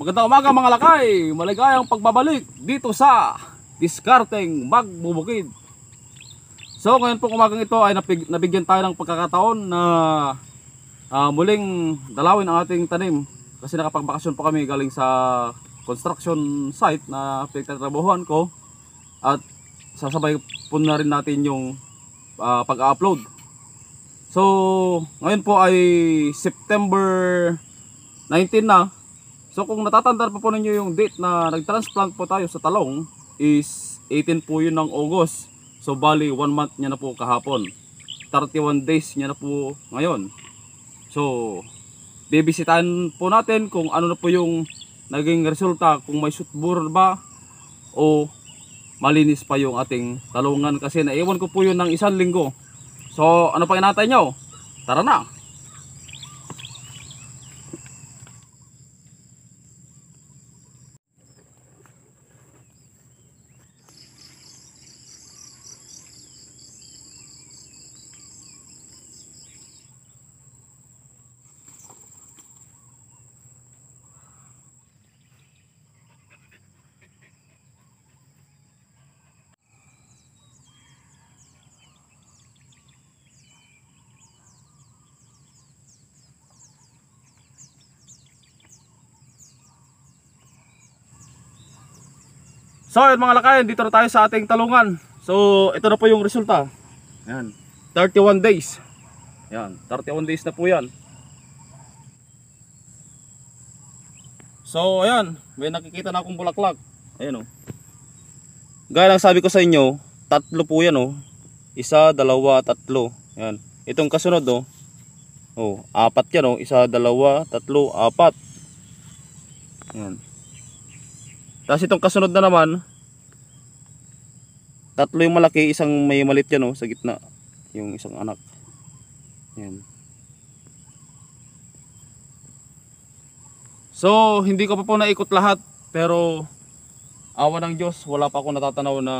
Magandang umaga mga lakay, maligayang pagbabalik dito sa Diskarteng Magbubukid. So ngayon po umagang ito ay napig, nabigyan tayo ng pagkakataon na uh, muling dalawin ang ating tanim kasi nakapagbakasyon po kami galing sa construction site na pinagtatrabahuhan ko at sasabay po na rin natin yung uh, pag-upload. So ngayon po ay September 19 na So kung natatandaan po, po ninyo yung date na nagtransplant po tayo sa talong is 18 po yun ng August. So bali 1 month niya na po kahapon. 31 days niya na po ngayon. So bibisitahan po natin kung ano na po yung naging resulta kung may shoot shootbur ba o malinis pa yung ating talungan kasi naiwan ko po yun ng isang linggo. So ano pa inatay nyo? Tara na! So yun mga lakayan, dito na tayo sa ating talungan. So ito na po yung resulta. Ayan, 31 days. Ayan, 31 days na po yan. So ayan, may nakikita na akong bulaklak. Ayan o. Oh. Gaya lang sabi ko sa inyo, tatlo po yan o. Oh. Isa, dalawa, tatlo. Ayan. Itong kasunod o. Oh. oh, apat yan o. Oh. Isa, dalawa, tatlo, apat. Ayan. Tapos itong kasunod na naman, tatlo yung malaki, isang may malit yan oh, sa gitna. Yung isang anak. Yan. So, hindi ko pa po naikot lahat, pero awa ng Diyos, wala pa ako natatanaw na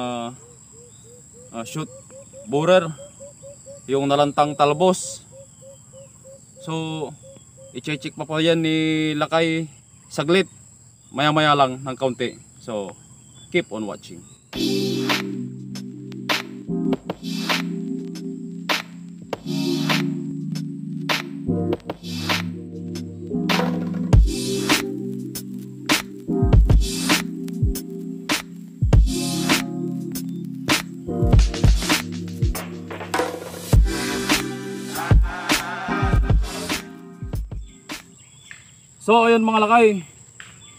uh, shoot borer, yung nalantang talbos. So, i-check pa po yan ni Lakay saglit, maya-maya lang ng kaunti. So, keep on watching. So ayun mga lakay,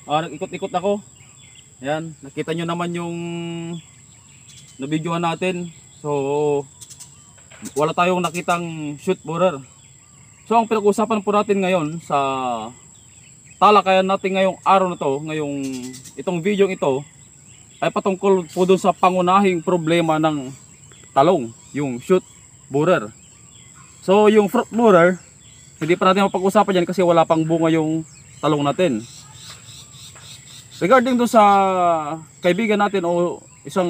uh, nag-ikot-ikot ako. Yan, nakita nyo naman yung nabidyohan natin. So, wala tayong nakitang shoot borer. So, ang pinag-usapan po natin ngayon sa talakayan natin ngayong araw na to, ngayong itong video ito, ay patungkol po doon sa pangunahing problema ng talong, yung shoot borer. So, yung fruit borer, hindi pa natin mapag-usapan yan kasi wala pang bunga yung talong natin. Regarding do sa kaibigan natin o isang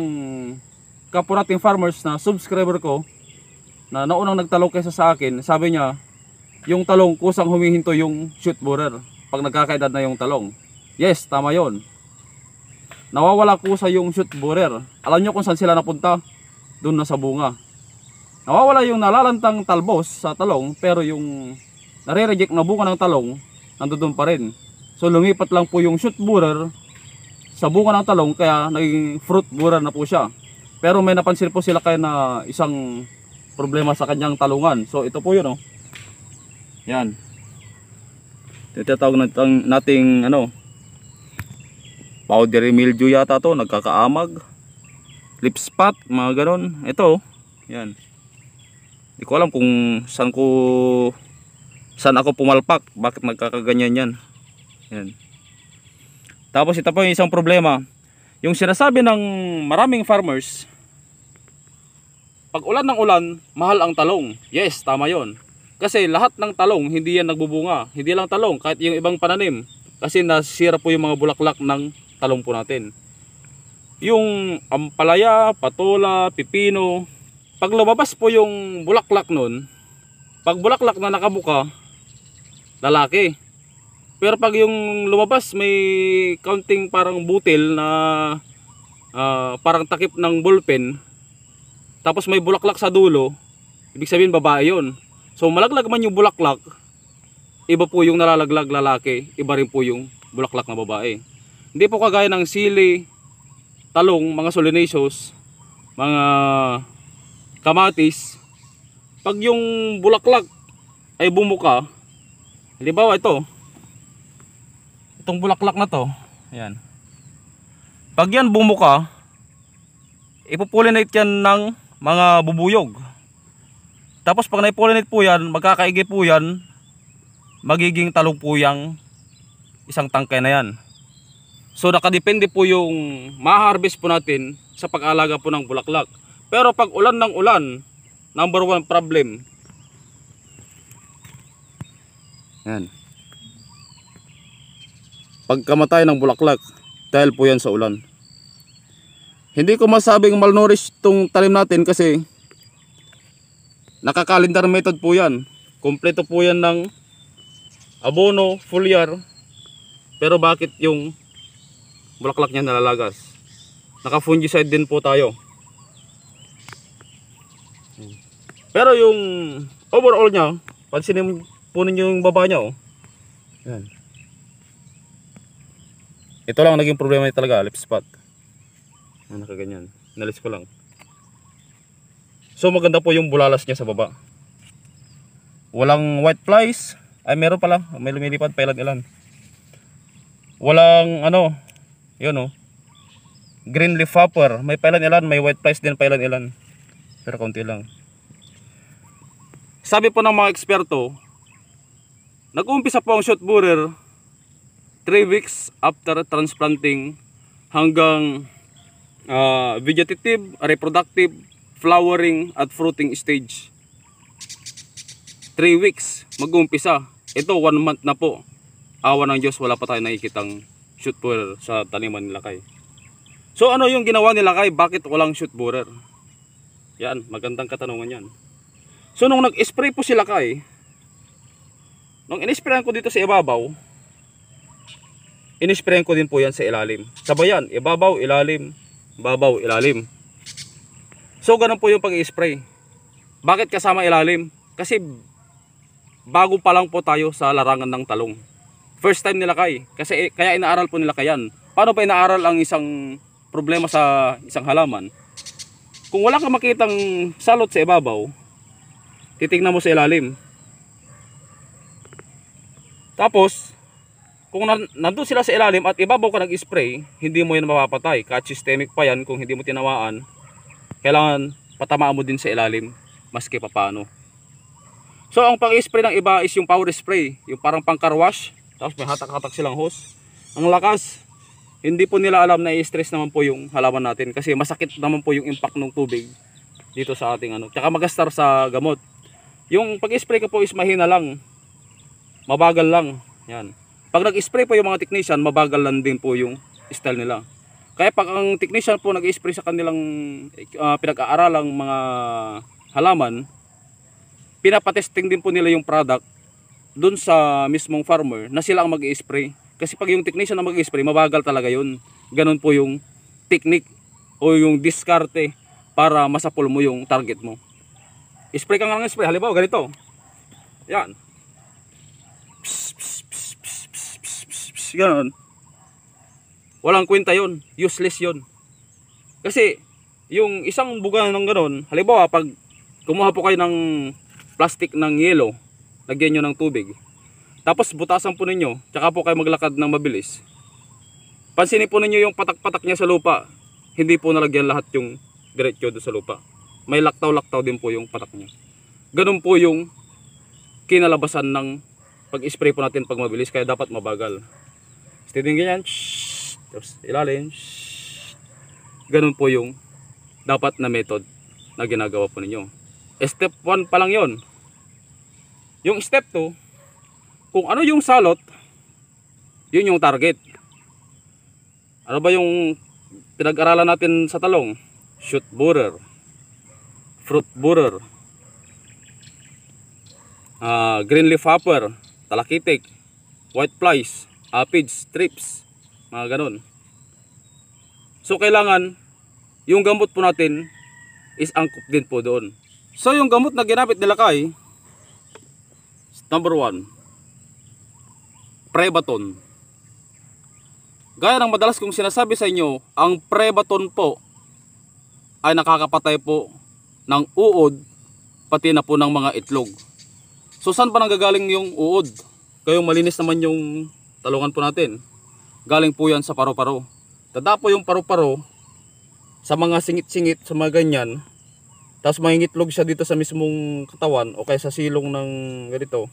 kapurating farmers na subscriber ko na naunang nagtalong kaysa sa akin, sabi niya, yung talong kusang humihinto yung shoot borer pag nagkakaedad na yung talong. Yes, tama yon. Nawawala kusa yung shoot borer. Alam niyo kung saan sila napunta? Doon na sa bunga. Nawawala yung nalalantang talbos sa talong pero yung nare-reject na bunga ng talong nandoon pa rin. So lumipat lang po yung shoot borer sa bunga ng talong kaya naging fruit borer na po siya. Pero may napansin po sila kaya na isang problema sa kanyang talungan. So ito po 'yun oh. Yan. Tinatawag natin nating ano powdery mildew yata to, nagkakaamag. Lip spot, mga ganun. Ito, oh. yan. Hindi ko alam kung saan ko saan ako pumalpak, bakit magkakaganyan yan. Yan. Tapos ito po yung isang problema. Yung sinasabi ng maraming farmers, pag ulan ng ulan, mahal ang talong. Yes, tama yon. Kasi lahat ng talong, hindi yan nagbubunga. Hindi lang talong, kahit yung ibang pananim. Kasi nasira po yung mga bulaklak ng talong po natin. Yung ampalaya, patola, pipino. Pag lumabas po yung bulaklak nun, pag bulaklak na nakabuka, lalaki. Pero pag yung lumabas may counting parang butil na uh, parang takip ng ballpen tapos may bulaklak sa dulo, ibig sabihin babae 'yon. So malaglag man yung bulaklak, iba po yung nalalaglag lalaki, iba rin po yung bulaklak na babae. Hindi po kagaya ng sili, talong, mga solanaceous, mga kamatis. Pag yung bulaklak ay bumuka, halimbawa ito, itong bulaklak na to ayan pag yan bumuka ipopollinate yan ng mga bubuyog tapos pag naipolinate po yan magkakaigi po yan magiging talong po yung isang tangkay na yan so nakadepende po yung maharvest po natin sa pag-alaga po ng bulaklak pero pag ulan ng ulan number one problem yan pagkamatay ng bulaklak dahil po yan sa ulan. Hindi ko masabing malnourished tong talim natin kasi nakakalendar method po yan. Kompleto po yan ng abono, foliar, pero bakit yung bulaklak niya nalalagas? Naka fungicide din po tayo. Pero yung overall niya, pansinin po ninyo yung baba niya oh. Yan. Ito lang naging problema niya talaga, lip spot. Ano ah, ka ganyan? Nalis ko lang. So maganda po yung bulalas niya sa baba. Walang white flies. Ay meron pala, may lumilipad pa ilan-ilan. Walang ano, yun oh. Green leaf hopper, may pailan-ilan, may white flies din pailan-ilan. Pero konti lang. Sabi po ng mga eksperto, nag-uumpisa po ang shot borer 3 weeks after transplanting hanggang uh, vegetative, reproductive, flowering at fruiting stage. 3 weeks mag-umpisa. Ito 1 month na po. Awa ng Diyos wala pa tayo nakikitang shoot borer sa taniman ni Lakay. So ano yung ginawa ni Lakay? Bakit walang shoot borer? Yan, magandang katanungan yan. So nung nag-spray po sila kay, nung in ko dito sa ibabaw, Inispray ko din po yan sa ilalim. Sabayan, ibabaw, ilalim, babaw, ilalim. So ganun po yung pag-spray. Bakit kasama ilalim? Kasi bago pa lang po tayo sa larangan ng talong. First time nila kay. Kasi eh, kaya inaaral po nila kayan. Paano pa inaaral ang isang problema sa isang halaman? Kung wala kang makitang salot sa ibabaw, titignan mo sa ilalim. Tapos, kung na, nandun sila sa ilalim at ibabaw ka nag-spray, hindi mo yan mapapatay. Kahit systemic pa yan, kung hindi mo tinawaan, kailangan patamaan mo din sa ilalim, maski papano. So, ang pag-spray ng iba is yung power spray, yung parang pang car wash, tapos may hatak-hatak silang hose. Ang lakas, hindi po nila alam na i-stress naman po yung halaman natin kasi masakit naman po yung impact ng tubig dito sa ating ano. Tsaka magastar sa gamot. Yung pag-spray ka po is mahina lang. Mabagal lang. Yan. Pag nag-spray po yung mga technician, mabagal lang din po yung style nila. Kaya pag ang technician po nag-spray sa kanilang uh, pinag-aaralang mga halaman, pinapatesting din po nila yung product dun sa mismong farmer na sila ang mag-spray. Kasi pag yung technician ang mag-spray, mabagal talaga yun. Ganun po yung technique o yung diskarte para masapol mo yung target mo. Spray ka nga ng spray. Halimbawa, ganito. Yan. Psst, psst views, ganun. Walang kwenta yon Useless yon Kasi, yung isang buga ng ganun, halimbawa, pag kumuha po kayo ng plastic ng yelo, lagyan niyo ng tubig, tapos butasan po ninyo, tsaka po kayo maglakad ng mabilis, pansinin po ninyo yung patak-patak niya sa lupa, hindi po nalagyan lahat yung diretsyo do sa lupa. May laktaw-laktaw din po yung patak niya. Ganun po yung kinalabasan ng pag-spray po natin pag mabilis kaya dapat mabagal steady ganyan tapos ilalim ganun po yung dapat na method na ginagawa po ninyo eh, step 1 pa lang yon yung step 2 kung ano yung salot yun yung target ano ba yung pinag-aralan natin sa talong shoot borer fruit borer uh, green leaf hopper talakitik white flies apid strips, mga ganun. So kailangan yung gamot po natin is angkop din po doon. So yung gamot na ginamit nila kay number 1 Prebaton. Gaya ng madalas kong sinasabi sa inyo, ang Prebaton po ay nakakapatay po ng uod pati na po ng mga itlog. So saan pa nanggagaling yung uod? Kayong malinis naman yung Talungan po natin. Galing po yan sa paru paro Dadapo yung paru paro sa mga singit-singit, sa mga ganyan. Tapos mangingitlog siya dito sa mismong katawan o kaya sa silong ng ganito,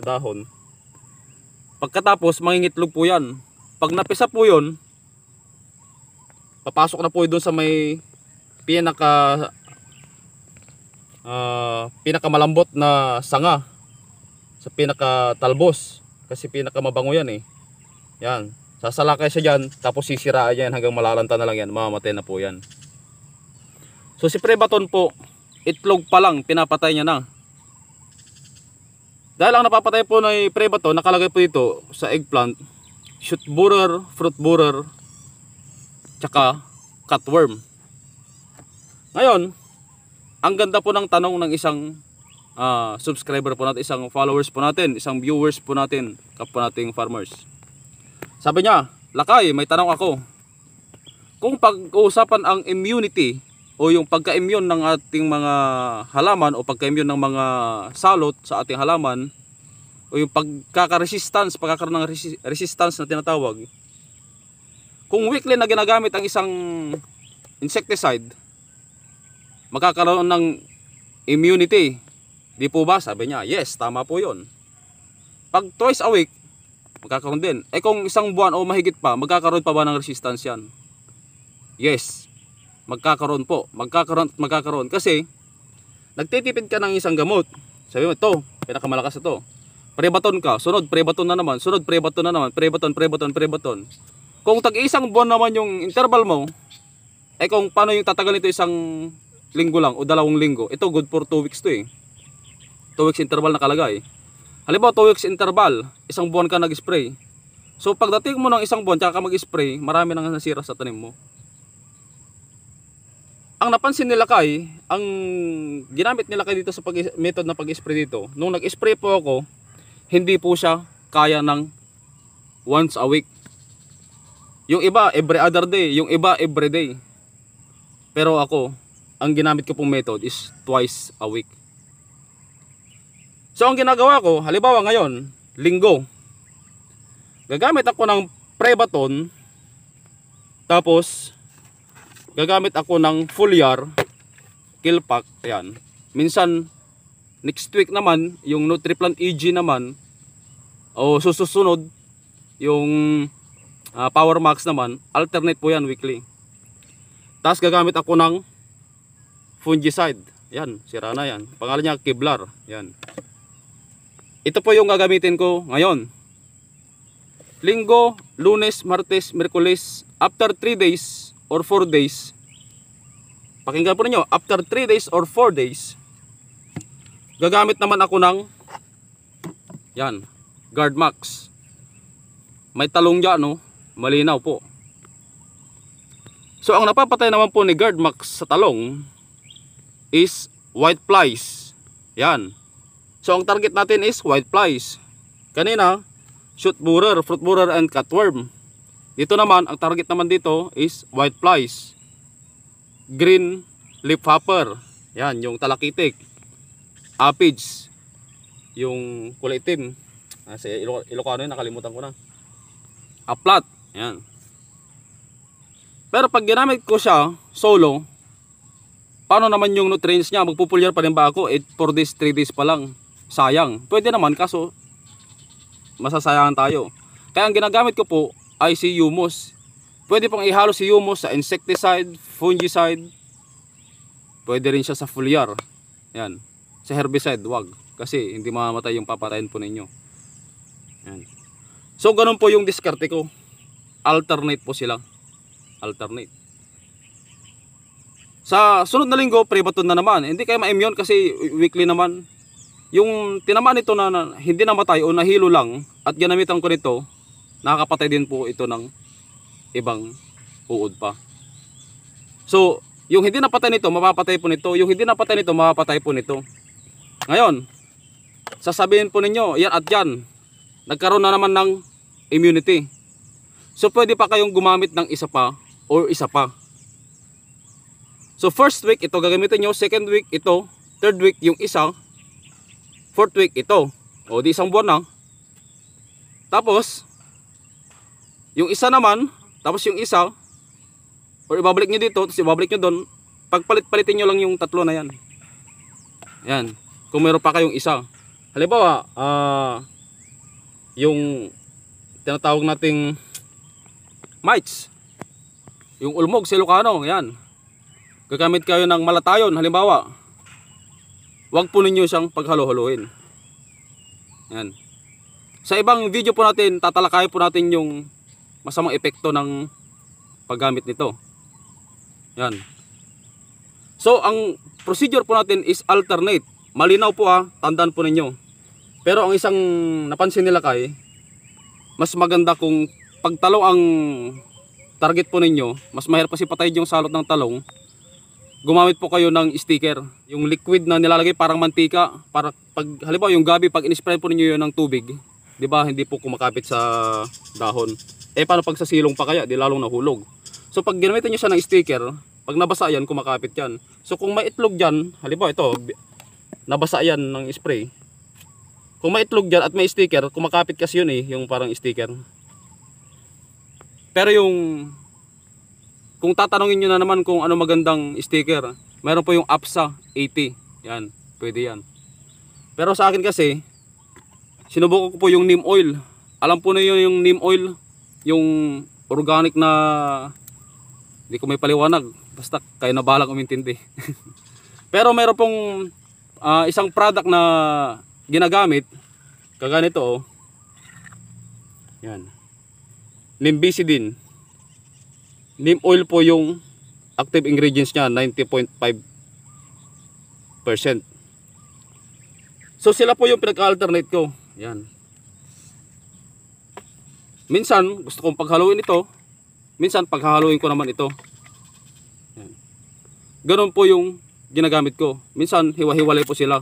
sa dahon. Pagkatapos, mangingitlog po yan. Pag napisa po yun, papasok na po yun sa may pinaka uh, pinakamalambot na sanga sa pinaka talbos kasi pinakamabango yan eh. Yan. Sasalakay siya dyan. Tapos sisiraan yan hanggang malalanta na lang yan. Mamamatay na po yan. So si Prebaton po, itlog pa lang pinapatay niya na. Dahil ang napapatay po ng Prebaton, nakalagay po dito sa eggplant, shoot borer, fruit borer, tsaka cutworm. Ngayon, ang ganda po ng tanong ng isang uh, subscriber po natin, isang followers po natin, isang viewers po natin, kapwa nating farmers. Sabi niya, Lakay, may tanong ako. Kung pag-uusapan ang immunity o yung pagka-immune ng ating mga halaman o pagka-immune ng mga salot sa ating halaman o yung pagkaka-resistance, pagkakaroon ng resi resistance na tinatawag. Kung weekly na ginagamit ang isang insecticide, magkakaroon ng immunity Di po ba? Sabi niya, yes, tama po yon. Pag twice a week, magkakaroon din. Eh kung isang buwan o mahigit pa, magkakaroon pa ba ng resistance yan? Yes, magkakaroon po. Magkakaroon at magkakaroon. Kasi, nagtitipid ka ng isang gamot. Sabi mo, ito, pinakamalakas ito. Prebaton ka, sunod, prebaton na naman, sunod, prebaton na naman, prebaton, prebaton, prebaton. Kung tag-isang buwan naman yung interval mo, eh kung paano yung tatagal nito isang linggo lang o dalawang linggo, ito good for 2 weeks to eh. 2 weeks interval nakalagay. Halimbawa 2 weeks interval, isang buwan ka nag-spray. So pagdating mo ng isang buwan tsaka mag-spray, marami nang nasira sa tanim mo. Ang napansin nila kay, ang ginamit nila kay dito sa pag method na pag-spray dito, nung nag-spray po ako, hindi po siya kaya ng once a week. Yung iba every other day, yung iba every day. Pero ako, ang ginamit ko pong method is twice a week. So ang ginagawa ko, halimbawa ngayon, linggo, gagamit ako ng prebaton, tapos gagamit ako ng foliar, kill pack, ayan. Minsan, next week naman, yung Nutriplant EG naman, o susunod, yung uh, Power Max naman, alternate po yan weekly. Tapos gagamit ako ng fungicide. Yan, sira na yan. Pangalan niya Kevlar. Yan. Ito po yung gagamitin ko ngayon. Linggo, Lunes, Martes, Merkulis, after 3 days or 4 days, pakinggan po ninyo, after 3 days or 4 days, gagamit naman ako ng yan, guard max. May talong dyan, no? malinaw po. So ang napapatay naman po ni guard max sa talong is white flies. Yan. So ang target natin is white flies. Kanina, shoot borer, fruit borer and cutworm. Dito naman, ang target naman dito is white flies. Green leafhopper. Yan, yung talakitik. Apids. Yung kulay itim. Ah, sa Ilo Ilocano yun, nakalimutan ko na. Aplat. Yan. Pero pag ginamit ko siya, solo, paano naman yung nutrients niya? Magpupulyar pa rin ba ako? 8, 4 days, 3 days pa lang sayang. Pwede naman kaso masasayangan tayo. Kaya ang ginagamit ko po ay si humus. Pwede pong ihalo si humus sa insecticide, fungicide. Pwede rin siya sa foliar. Yan. Sa herbicide, wag. Kasi hindi mamamatay yung papatayin po ninyo. Yan. So ganun po yung diskarte ko. Alternate po sila. Alternate. Sa sunod na linggo, privaton na naman. Hindi kayo ma-immune kasi weekly naman yung tinamaan nito na, na hindi namatay o nahilo lang at ginamitan ko nito, nakakapatay din po ito ng ibang uod pa. So, yung hindi napatay nito, mapapatay po nito. Yung hindi napatay nito, mapapatay po nito. Ngayon, sasabihin po ninyo, yan at yan, nagkaroon na naman ng immunity. So, pwede pa kayong gumamit ng isa pa or isa pa. So, first week, ito gagamitin nyo. Second week, ito. Third week, yung isa fourth week ito. O di isang buwan na. Tapos, yung isa naman, tapos yung isa, or ibabalik nyo dito, tapos ibabalik nyo doon, pagpalit-palitin nyo lang yung tatlo na yan. Yan. Kung meron pa kayong isa. Halimbawa, uh, yung tinatawag nating mites, yung ulmog, sa silukano, yan. Gagamit kayo ng malatayon, halimbawa. Huwag po ninyo siyang paghalo-haloin. Yan. Sa ibang video po natin, tatalakayin po natin yung masamang epekto ng paggamit nito. Yan. So, ang procedure po natin is alternate. Malinaw po ha, ah. tandaan po ninyo. Pero ang isang napansin nila kay, mas maganda kung pagtalo ang target po ninyo, mas mahirap kasi patayin yung salot ng talong gumamit po kayo ng sticker. Yung liquid na nilalagay parang mantika, para pag halimbawa yung gabi pag in-spray po niyo 'yon ng tubig, 'di ba? Hindi po kumakapit sa dahon. Eh paano pag sa silong pa kaya, di lalong nahulog. So pag ginamitan niyo siya ng sticker, pag nabasa 'yan, kumakapit 'yan. So kung may itlog diyan, halimbawa ito, nabasa 'yan ng spray. Kung may itlog diyan at may sticker, kumakapit kasi 'yun eh, yung parang sticker. Pero yung kung tatanungin nyo na naman kung ano magandang sticker, meron po yung APSA 80. Yan, pwede yan. Pero sa akin kasi, sinubukan ko po yung neem oil. Alam po na yun yung neem oil, yung organic na, hindi ko may paliwanag. Basta kayo na bahala umintindi. Pero meron pong uh, isang product na ginagamit, kaganito oh. Yan. din. Neem oil po yung active ingredients niya, 90.5%. So sila po yung pinag-alternate ko. Yan. Minsan, gusto kong paghaluin ito. Minsan, paghahaluin ko naman ito. Yan. Ganun po yung ginagamit ko. Minsan, hiwa-hiwalay po sila.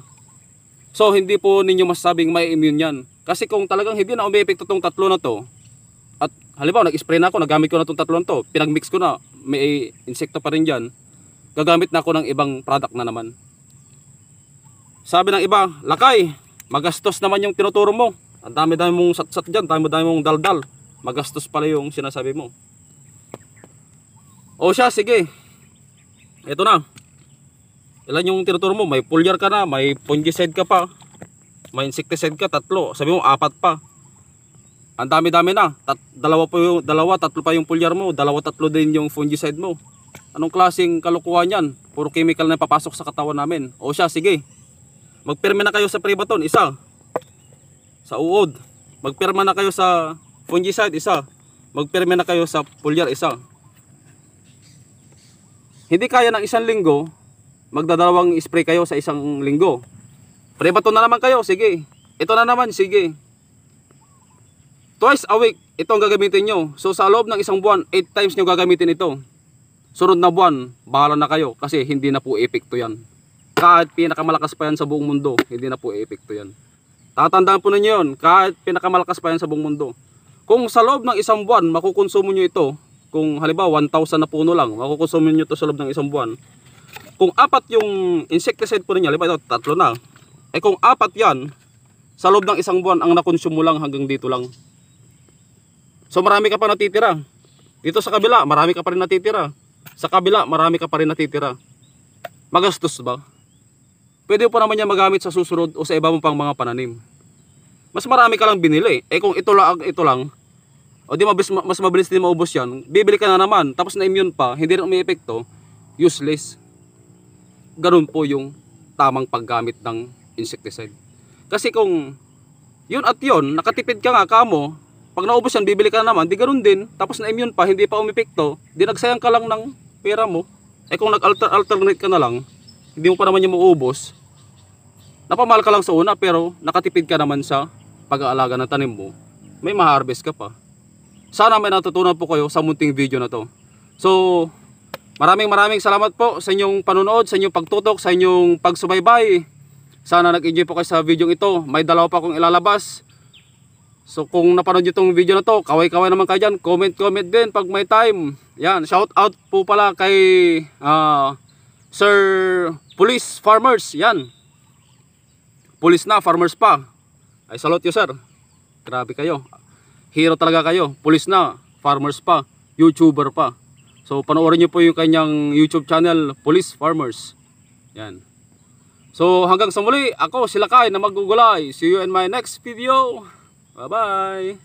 So, hindi po ninyo masasabing may immune yan. Kasi kung talagang hindi na umepekto tong tatlo na to, halimbawa nag-spray na ako, nagamit ko na itong tatlong to, pinagmix ko na, may insekto pa rin dyan, gagamit na ako ng ibang product na naman. Sabi ng iba, lakay, magastos naman yung tinuturo mo. Ang dami-dami mong sat-sat dyan, dami-dami mong daldal. Magastos pala yung sinasabi mo. O siya, sige. Ito na. Ilan yung tinuturo mo? May foliar ka na, may fungicide ka pa, may insecticide ka, tatlo. Sabi mo, apat pa ang dami-dami na. Tat, dalawa po yung dalawa, tatlo pa yung pulyar mo, dalawa tatlo din yung fungicide mo. Anong klaseng kalokohan 'yan? Puro chemical na papasok sa katawan namin. O siya, sige. Magpirma na kayo sa Prebaton, isa. Sa uod. Magpirma na kayo sa fungicide, isa. Magpirma na kayo sa pulyar, isa. Hindi kaya ng isang linggo, magdadalawang spray kayo sa isang linggo. Prebaton na naman kayo, sige. Ito na naman, sige Twice a week, ito ang gagamitin nyo. So sa loob ng isang buwan, 8 times nyo gagamitin ito. surod na buwan, bahala na kayo kasi hindi na po epekto yan. Kahit pinakamalakas pa yan sa buong mundo, hindi na po epekto yan. Tatandaan po ninyo yun, kahit pinakamalakas pa yan sa buong mundo. Kung sa loob ng isang buwan, makukonsumo nyo ito, kung halimbawa 1,000 na puno lang, makukonsumo nyo ito sa loob ng isang buwan. Kung apat yung insecticide po ninyo, halimbawa ito, tatlo na. Eh kung apat yan, sa loob ng isang buwan, ang nakonsumo lang hanggang dito lang. So marami ka pa natitira. Dito sa kabila, marami ka pa rin natitira. Sa kabila, marami ka pa rin natitira. Magastos ba? Pwede pa naman niya magamit sa susunod o sa iba mo pang mga pananim. Mas marami ka lang binili. Eh kung ito lang, ito lang, o di mabis, mas mabilis din maubos yan, bibili ka na naman, tapos na-immune pa, hindi rin umiepekto, useless. Ganun po yung tamang paggamit ng insecticide. Kasi kung yun at yun, nakatipid ka nga kamo, pag naubos yan, bibili ka naman, di ganun din. Tapos na-immune pa, hindi pa umipikto, di nagsayang ka lang ng pera mo. Eh kung nag-alternate ka na lang, hindi mo pa naman yung maubos, napamahal ka lang sa una pero nakatipid ka naman sa pag-aalaga ng tanim mo. May maharvest ka pa. Sana may natutunan po kayo sa munting video na to. So, maraming maraming salamat po sa inyong panonood, sa inyong pagtutok, sa inyong pagsubaybay. Sana nag-enjoy po kayo sa video ito. May dalawa pa akong ilalabas. So kung napanood nyo itong video na to, kaway-kaway naman kayo dyan. Comment, comment din pag may time. Yan, shout out po pala kay uh, Sir Police Farmers. Yan. Police na, farmers pa. Ay salute you sir. Grabe kayo. Hero talaga kayo. Police na, farmers pa. YouTuber pa. So panoorin nyo po yung kanyang YouTube channel, Police Farmers. Yan. So hanggang sa muli, ako si Lakay na magugulay. See you in my next video. Bye-bye.